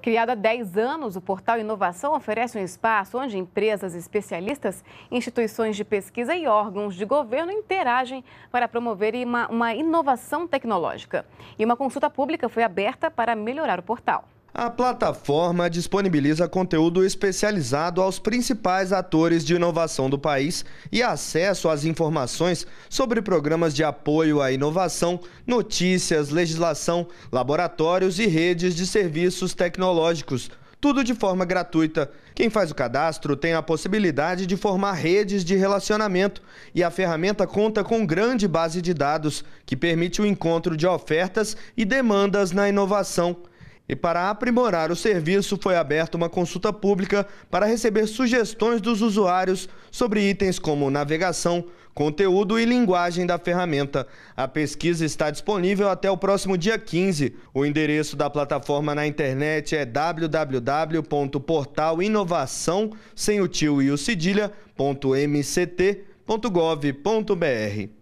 Criado há 10 anos, o portal Inovação oferece um espaço onde empresas, especialistas, instituições de pesquisa e órgãos de governo interagem para promover uma, uma inovação tecnológica. E uma consulta pública foi aberta para melhorar o portal. A plataforma disponibiliza conteúdo especializado aos principais atores de inovação do país e acesso às informações sobre programas de apoio à inovação, notícias, legislação, laboratórios e redes de serviços tecnológicos. Tudo de forma gratuita. Quem faz o cadastro tem a possibilidade de formar redes de relacionamento e a ferramenta conta com grande base de dados que permite o encontro de ofertas e demandas na inovação. E para aprimorar o serviço, foi aberta uma consulta pública para receber sugestões dos usuários sobre itens como navegação, conteúdo e linguagem da ferramenta. A pesquisa está disponível até o próximo dia 15. O endereço da plataforma na internet é www.portalinovação sem o tio e o cedilha.mct.gov.br.